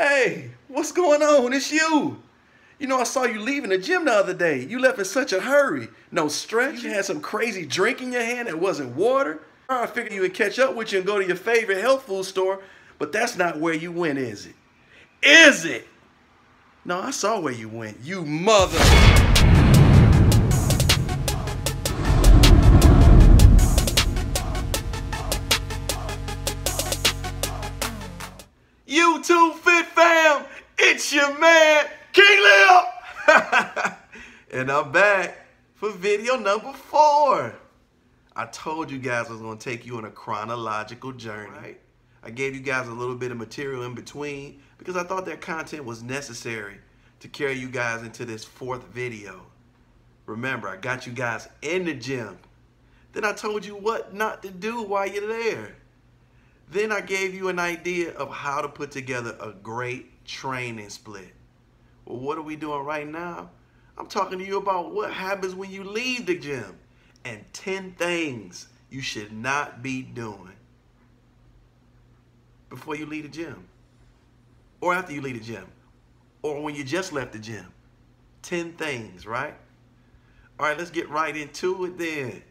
Hey, what's going on? It's you. You know, I saw you leaving the gym the other day. You left in such a hurry. No stretch. You had some crazy drink in your hand that wasn't water. I figured you would catch up with you and go to your favorite health food store, but that's not where you went, is it? Is it? No, I saw where you went. You mother. You it's your man, King Leo! and I'm back for video number four. I told you guys I was gonna take you on a chronological journey. Right? I gave you guys a little bit of material in between because I thought that content was necessary to carry you guys into this fourth video. Remember, I got you guys in the gym. Then I told you what not to do while you're there. Then I gave you an idea of how to put together a great training split. Well, what are we doing right now? I'm talking to you about what happens when you leave the gym and 10 things you should not be doing before you leave the gym or after you leave the gym or when you just left the gym. 10 things, right? All right, let's get right into it then.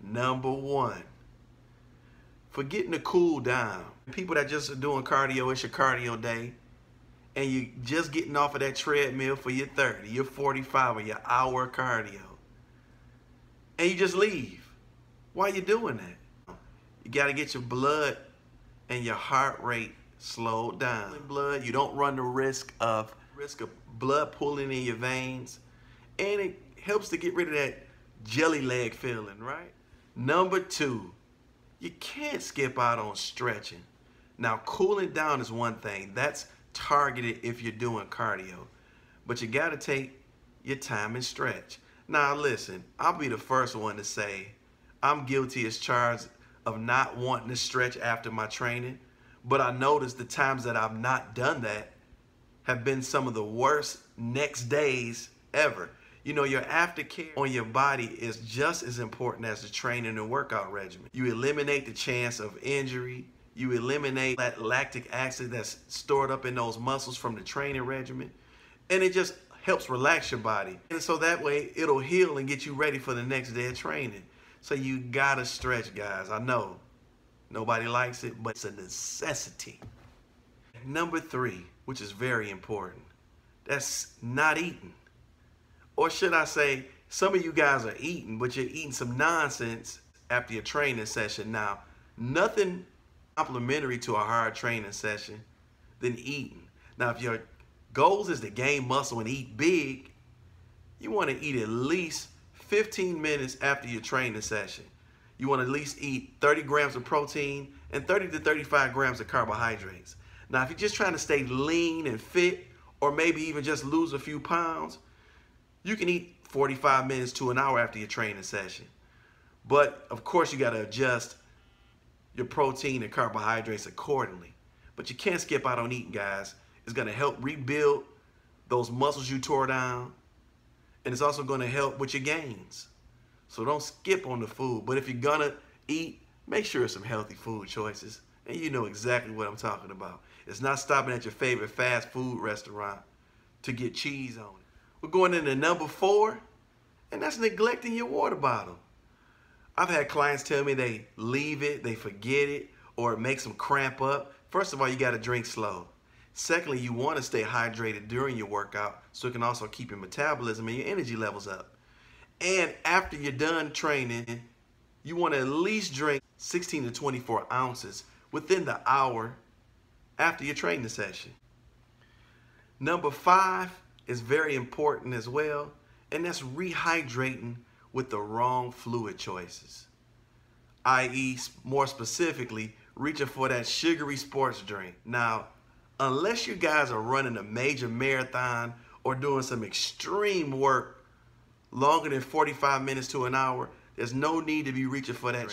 Number one, forgetting to cool down. People that just are doing cardio, it's your cardio day and you're just getting off of that treadmill for your 30, your 45, or your hour cardio. And you just leave. Why are you doing that? You got to get your blood and your heart rate slowed down. Blood, you don't run the risk of risk of blood pooling in your veins, and it helps to get rid of that jelly leg feeling, right? Number two, you can't skip out on stretching. Now, cooling down is one thing. That's targeted if you're doing cardio. But you got to take your time and stretch. Now listen, I'll be the first one to say I'm guilty as charged of not wanting to stretch after my training. But I noticed the times that I've not done that have been some of the worst next days ever. You know, your aftercare on your body is just as important as the training and workout regimen. You eliminate the chance of injury, you eliminate that lactic acid that's stored up in those muscles from the training regimen. And it just helps relax your body. And so that way it'll heal and get you ready for the next day of training. So you gotta stretch, guys. I know nobody likes it, but it's a necessity. Number three, which is very important, that's not eating. Or should I say, some of you guys are eating, but you're eating some nonsense after your training session. Now, nothing Complementary to a hard training session than eating. Now, if your goals is to gain muscle and eat big, you want to eat at least 15 minutes after your training session. You want to at least eat 30 grams of protein and 30 to 35 grams of carbohydrates. Now, if you're just trying to stay lean and fit, or maybe even just lose a few pounds, you can eat 45 minutes to an hour after your training session. But of course, you got to adjust your protein and carbohydrates accordingly. But you can't skip out on eating, guys. It's going to help rebuild those muscles you tore down. And it's also going to help with your gains. So don't skip on the food. But if you're going to eat, make sure it's some healthy food choices. And you know exactly what I'm talking about. It's not stopping at your favorite fast food restaurant to get cheese on it. We're going into number four, and that's neglecting your water bottle. I've had clients tell me they leave it, they forget it, or it makes them cramp up. First of all, you gotta drink slow. Secondly, you wanna stay hydrated during your workout so it can also keep your metabolism and your energy levels up. And after you're done training, you wanna at least drink 16 to 24 ounces within the hour after your training session. Number five is very important as well, and that's rehydrating with the wrong fluid choices, i.e., more specifically, reaching for that sugary sports drink. Now, unless you guys are running a major marathon or doing some extreme work longer than 45 minutes to an hour, there's no need to be reaching for that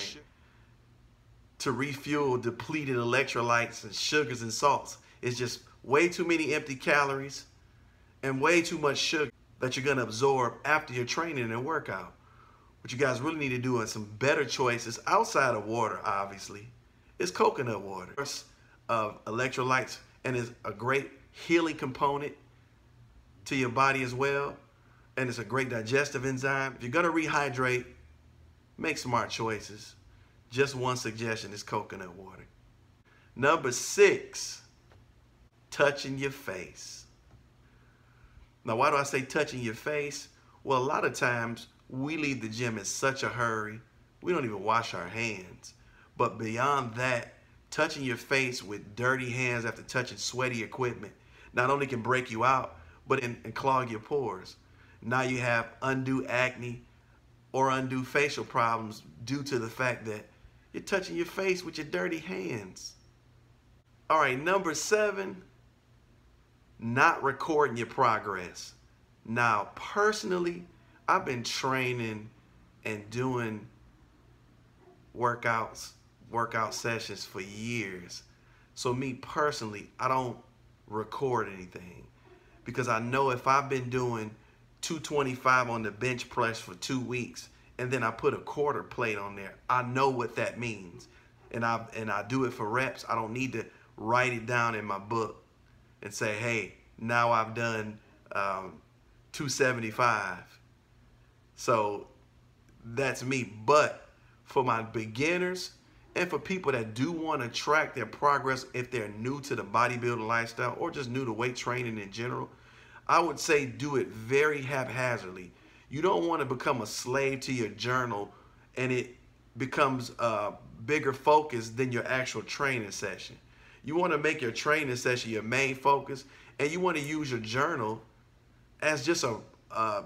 to refuel depleted electrolytes and sugars and salts. It's just way too many empty calories and way too much sugar that you're going to absorb after your training and workout. What you guys really need to do and some better choices outside of water, obviously, is coconut water. Of electrolytes and is a great healing component to your body as well. And it's a great digestive enzyme. If you're gonna rehydrate, make smart choices. Just one suggestion is coconut water. Number six, touching your face. Now, why do I say touching your face? Well, a lot of times we leave the gym in such a hurry. We don't even wash our hands. But beyond that, touching your face with dirty hands after touching sweaty equipment not only can break you out, but in, and clog your pores. Now you have undue acne or undue facial problems due to the fact that you're touching your face with your dirty hands. All right, number seven, not recording your progress. Now, personally, I've been training and doing workouts, workout sessions for years. So me personally, I don't record anything because I know if I've been doing 225 on the bench press for two weeks and then I put a quarter plate on there, I know what that means. And I and I do it for reps. I don't need to write it down in my book and say, hey, now I've done um, 275 so that's me. But for my beginners and for people that do want to track their progress if they're new to the bodybuilding lifestyle or just new to weight training in general, I would say do it very haphazardly. You don't want to become a slave to your journal and it becomes a bigger focus than your actual training session. You want to make your training session your main focus and you want to use your journal as just a, a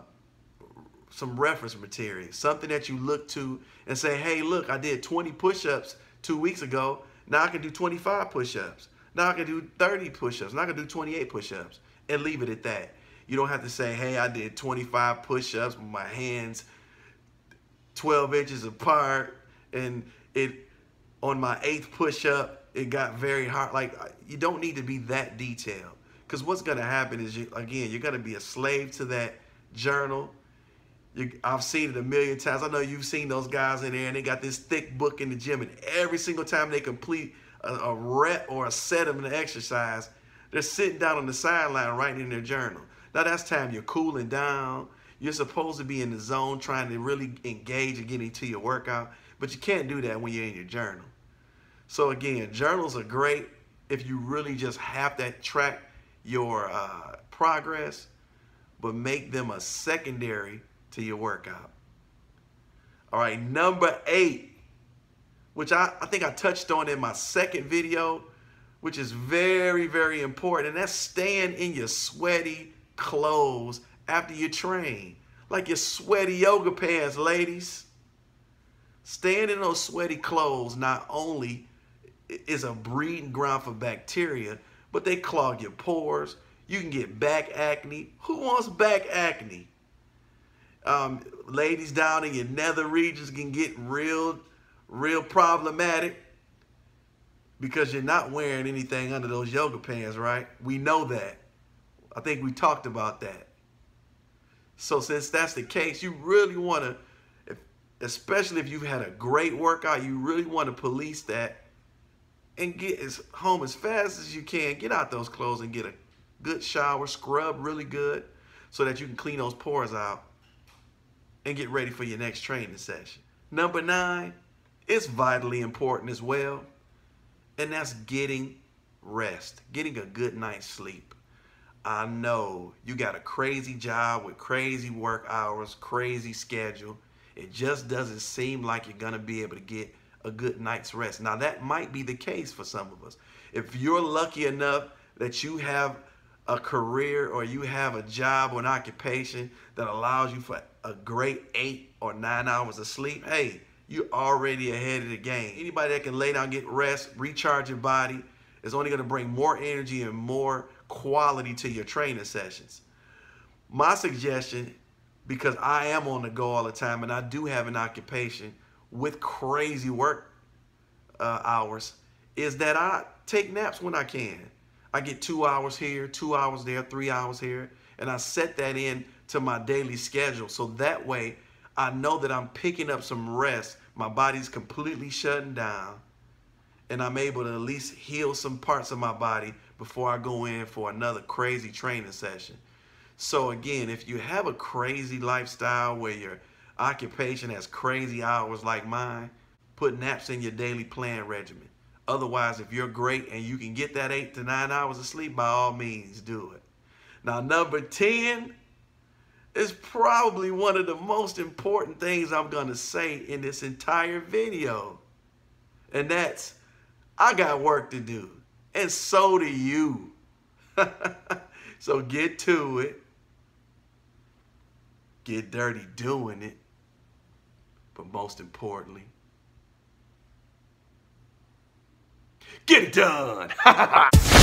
some reference material, something that you look to and say, hey, look, I did 20 push-ups two weeks ago. Now I can do 25 push-ups. Now I can do 30 push-ups. Now I can do 28 push-ups and leave it at that. You don't have to say, hey, I did 25 push-ups with my hands 12 inches apart and it on my eighth push-up, it got very hard. Like you don't need to be that detailed because what's going to happen is, you, again, you're going to be a slave to that journal you, I've seen it a million times. I know you've seen those guys in there and they got this thick book in the gym and every single time they complete a, a rep or a set of an exercise, they're sitting down on the sideline writing in their journal. Now that's time you're cooling down. You're supposed to be in the zone trying to really engage and get into your workout, but you can't do that when you're in your journal. So again, journals are great if you really just have that track your uh, progress, but make them a secondary to your workout. All right, number eight, which I, I think I touched on in my second video, which is very, very important. And that's staying in your sweaty clothes after you train. Like your sweaty yoga pants, ladies. Staying in those sweaty clothes not only is a breeding ground for bacteria, but they clog your pores. You can get back acne. Who wants back acne? um, ladies down in your nether regions can get real, real problematic because you're not wearing anything under those yoga pants, right? We know that. I think we talked about that. So since that's the case, you really want to, especially if you've had a great workout, you really want to police that and get as home as fast as you can. Get out those clothes and get a good shower, scrub really good so that you can clean those pores out and get ready for your next training session. Number nine, it's vitally important as well, and that's getting rest, getting a good night's sleep. I know you got a crazy job with crazy work hours, crazy schedule. It just doesn't seem like you're going to be able to get a good night's rest. Now, that might be the case for some of us. If you're lucky enough that you have a career or you have a job or an occupation that allows you for a great eight or nine hours of sleep, hey, you're already ahead of the game. Anybody that can lay down, get rest, recharge your body is only going to bring more energy and more quality to your training sessions. My suggestion, because I am on the go all the time and I do have an occupation with crazy work uh, hours, is that I take naps when I can. I get two hours here, two hours there, three hours here, and I set that in to my daily schedule. So that way, I know that I'm picking up some rest. My body's completely shutting down, and I'm able to at least heal some parts of my body before I go in for another crazy training session. So again, if you have a crazy lifestyle where your occupation has crazy hours like mine, put naps in your daily plan regimen. Otherwise, if you're great and you can get that eight to nine hours of sleep, by all means, do it. Now, number 10 is probably one of the most important things I'm going to say in this entire video. And that's, I got work to do. And so do you. so get to it. Get dirty doing it. But most importantly, Get it done!